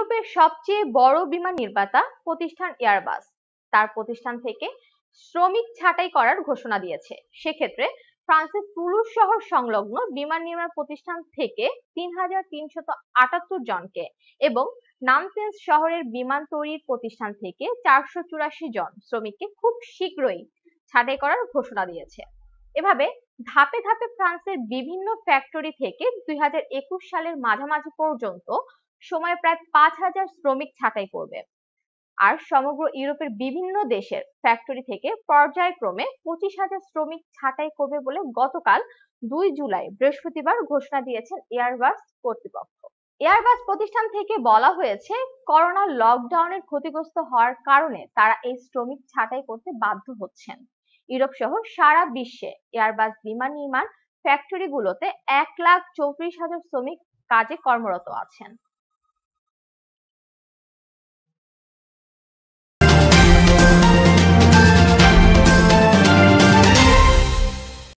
ইউরোপের সবচেয়ে বড় বিমান নির্মাতা প্রতিষ্ঠান এয়ারবাস তার প্রতিষ্ঠান থেকে শ্রমিক ছাঁটাই করার ঘোষণা দিয়েছে সেক্ষেত্রে ফ্রান্সের তুলুস শহর সংলগ্ন বিমান নির্মাণ প্রতিষ্ঠান থেকে তিন হাজার তিনশত আটাত্তর জনকে এবং নামসেন্স শহরের বিমান তৈরির প্রতিষ্ঠান থেকে চারশো চুরাশি জন শ্রমিককে খুব শীঘ্রই ছাঁটাই করার ঘোষণা দিয়েছে এভাবে ধাপে ধাপে ফ্রান্সের বিভিন্ন ফ্যাক্টরি থেকে দুই সালের মাঝামাঝি পর্যন্ত সময় প্রায় পাঁচ হাজার শ্রমিক ছাঁটাই করবে আর সমগ্র ইউরোপের বিভিন্ন দেশের ফ্যাক্টরি থেকে পর্যায়ক্রমে পঁচিশ হাজার শ্রমিক ছাঁটাই করবে বলে গতকাল দুই জুলাই বৃহস্পতিবার ঘোষণা দিয়েছেন এয়ারবাস কর্তৃপক্ষ এয়ারবাস প্রতিষ্ঠান থেকে বলা হয়েছে করোনা লকডাউনের ক্ষতিগ্রস্ত হওয়ার কারণে তারা এই শ্রমিক ছাঁটাই করতে বাধ্য হচ্ছেন ইউরোপ সহ সারা বিশ্বে এয়ারবাস বিমান নির্মাণ ফ্যাক্টরি গুলোতে এক লাখ চৌত্রিশ হাজার শ্রমিক কাজে কর্মরত আছেন